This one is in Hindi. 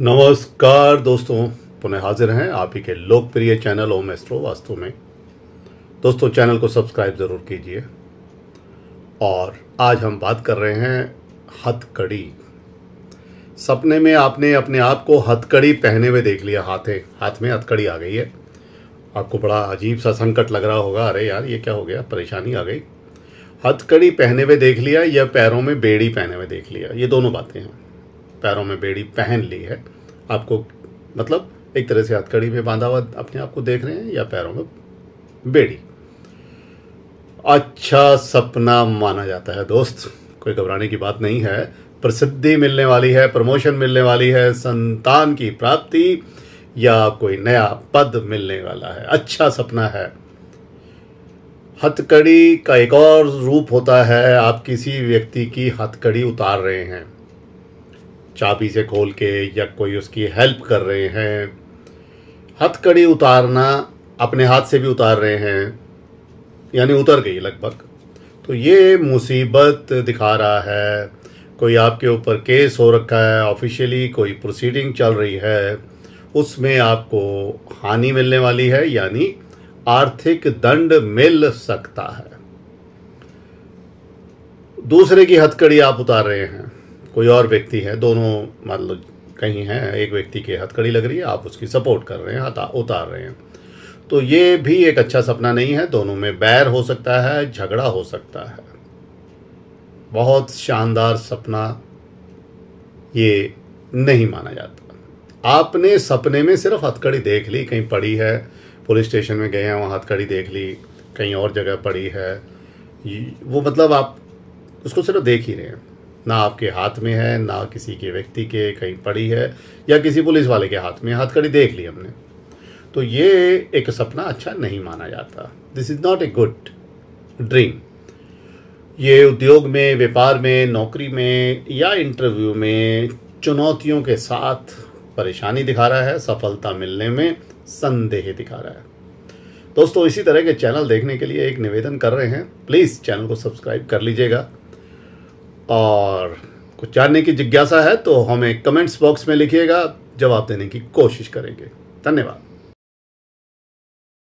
नमस्कार दोस्तों पुनः हाजिर हैं आप ही के लोकप्रिय चैनल ओम एस्ट्रो वास्तु में दोस्तों चैनल को सब्सक्राइब ज़रूर कीजिए और आज हम बात कर रहे हैं हथकड़ी सपने में आपने अपने आप को हथकड़ी पहने हुए देख लिया हाथे हाथ में हथकड़ी आ गई है आपको बड़ा अजीब सा संकट लग रहा होगा अरे यार ये क्या हो गया परेशानी आ गई हथकड़ी पहने हुए देख लिया या पैरों में बेड़ी पहने हुए देख लिया ये दोनों बातें हैं पैरों में बेड़ी पहन ली है आपको मतलब एक तरह से हथकड़ी में बांधा हुआ अपने आप को देख रहे हैं या पैरों में बेड़ी अच्छा सपना माना जाता है दोस्त कोई घबराने की बात नहीं है प्रसिद्धि मिलने वाली है प्रमोशन मिलने वाली है संतान की प्राप्ति या कोई नया पद मिलने वाला है अच्छा सपना है हथकड़ी का एक और रूप होता है आप किसी व्यक्ति की हथकड़ी उतार रहे हैं चाबी से खोल के या कोई उसकी हेल्प कर रहे हैं हथकड़ी उतारना अपने हाथ से भी उतार रहे हैं यानी उतर गई लगभग तो ये मुसीबत दिखा रहा है कोई आपके ऊपर केस हो रखा है ऑफिशियली कोई प्रोसीडिंग चल रही है उसमें आपको हानि मिलने वाली है यानी आर्थिक दंड मिल सकता है दूसरे की हथकड़ी आप उतार रहे हैं कोई और व्यक्ति है दोनों मतलब कहीं हैं एक व्यक्ति के हथकड़ी लग रही है आप उसकी सपोर्ट कर रहे हैं हाथ उतार रहे हैं तो ये भी एक अच्छा सपना नहीं है दोनों में बैर हो सकता है झगड़ा हो सकता है बहुत शानदार सपना ये नहीं माना जाता आपने सपने में सिर्फ हथकड़ी देख ली कहीं पड़ी है पुलिस स्टेशन में गए हैं वहाँ हथकड़ी देख ली कहीं और जगह पड़ी है वो मतलब आप उसको सिर्फ देख ही रहे हैं ना आपके हाथ में है ना किसी के व्यक्ति के कहीं पड़ी है या किसी पुलिस वाले के हाथ में हाथ खड़ी देख ली हमने तो ये एक सपना अच्छा नहीं माना जाता this is not a good dream ये उद्योग में व्यापार में नौकरी में या इंटरव्यू में चुनौतियों के साथ परेशानी दिखा रहा है सफलता मिलने में संदेह दिखा रहा है दोस्तों इसी तरह के चैनल देखने के लिए एक निवेदन कर रहे हैं प्लीज़ चैनल को सब्सक्राइब कर लीजिएगा और कुछ जानने की जिज्ञासा है तो हमें कमेंट्स बॉक्स में लिखिएगा जवाब देने की कोशिश करेंगे धन्यवाद